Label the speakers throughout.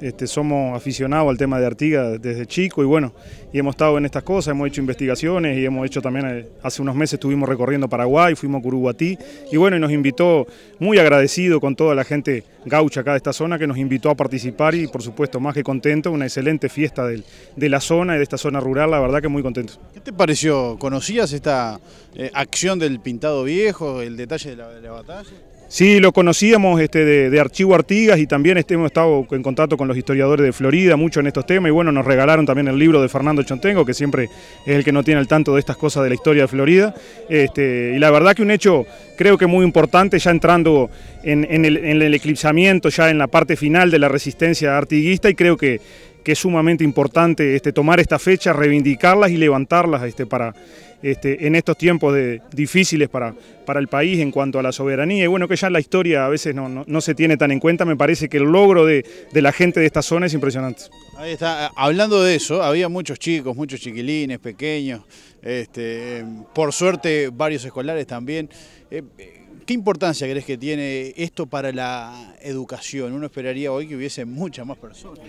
Speaker 1: Este, somos aficionados al tema de Artigas desde chico y bueno, y hemos estado en estas cosas, hemos hecho investigaciones y hemos hecho también, eh, hace unos meses estuvimos recorriendo Paraguay, fuimos a Curuguatí y bueno, y nos invitó, muy agradecido con toda la gente gaucha acá de esta zona que nos invitó a participar y por supuesto más que contento, una excelente fiesta de la zona y de esta zona rural, la verdad que muy contento. ¿Qué te pareció? ¿Conocías esta
Speaker 2: eh, acción del pintado viejo, el detalle de la, de la batalla?
Speaker 1: Sí, lo conocíamos este, de, Archivo Artigas y también este, hemos estado en contacto con los historiadores de Florida mucho en estos temas y bueno, nos regalaron también el libro de Fernando Chontengo, que siempre es el que no tiene al tanto de estas cosas de la historia de Florida. Este, y la verdad que un hecho creo que muy importante, ya entrando en el eclipsamiento, ya en la parte final de la resistencia artiguista y creo que que es sumamente importante este, tomar esta fecha, reivindicarlas y levantarlas este, para, este, en estos tiempos de, difíciles para, para el país en cuanto a la soberanía. Y bueno, que ya la historia a veces no, se tiene tan en cuenta, me parece que el logro de, la gente de esta zona es impresionante.
Speaker 2: Ahí está, ah, hablando de eso, había muchos chicos, muchos chiquilines, pequeños, este, por suerte varios escolares también. Eh, ¿Qué importancia crees que tiene esto para la educación? Uno esperaría hoy que hubiese muchas más personas.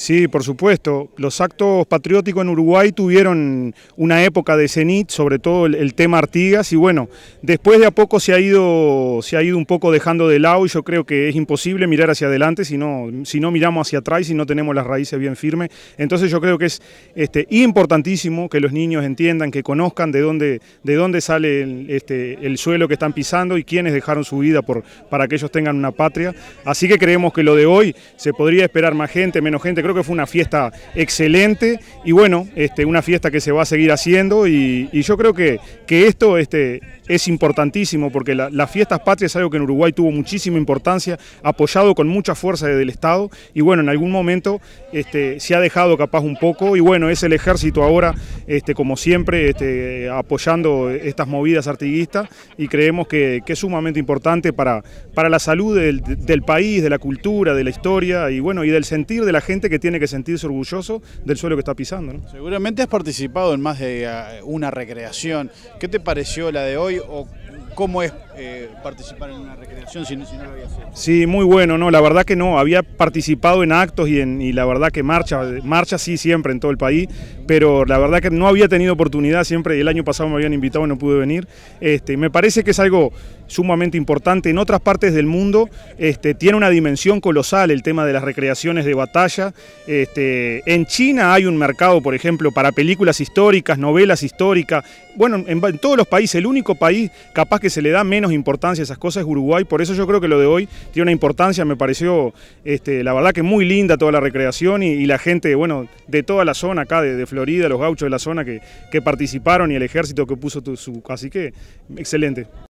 Speaker 1: Sí, por supuesto. Los actos patrióticos en Uruguay tuvieron una época de cenit, sobre todo el, tema Artigas, y bueno, después de a poco se ha, ido, se ha ido un poco dejando de lado y yo creo que es imposible mirar hacia adelante si no, si no miramos hacia atrás y si no tenemos las raíces bien firmes. Entonces yo creo que es este, importantísimo que los niños entiendan, que conozcan de dónde, de dónde sale este, el, suelo que están pisando y quiénes dejaron su vida por, para que ellos tengan una patria. Así que creemos que lo de hoy se podría esperar más gente, menos gente creo que fue una fiesta excelente y bueno, este, una fiesta que se va a seguir haciendo y, yo creo que, que esto este, es importantísimo porque las fiestas patrias es algo que en Uruguay tuvo muchísima importancia, apoyado con mucha fuerza desde el Estado y bueno, en algún momento este, se ha dejado capaz un poco y bueno, es el ejército ahora, este, como siempre, este, apoyando estas movidas artiguistas y creemos que, es sumamente importante para, para la salud del, del país, de la cultura, de la historia y bueno, y del sentir de la gente que tiene que sentirse orgulloso del suelo que está pisando.
Speaker 2: Seguramente has participado en más de eh, una recreación. ¿Qué te pareció la de hoy o cómo es eh, participar en una recreación si no, lo había hecho.
Speaker 1: Sí, muy bueno, no, la verdad que no, había participado en actos y, en, la verdad que marcha, marcha sí siempre en todo el país, pero la verdad que no había tenido oportunidad siempre, el año pasado me habían invitado y no pude venir. Este, me parece que es algo sumamente importante en otras partes del mundo, este, tiene una dimensión colosal el tema de las recreaciones de batalla. Este, en China hay un mercado, por ejemplo, para películas históricas, novelas históricas, bueno, en, en todos los países, el único país capaz que se le da menos importancia esas cosas es Uruguay, por eso yo creo que lo de hoy tiene una importancia, me pareció este, la verdad que muy linda toda la recreación y, la gente, bueno, de toda la zona acá, de, Florida, los gauchos de la zona que, que participaron y el ejército que puso su, así que excelente.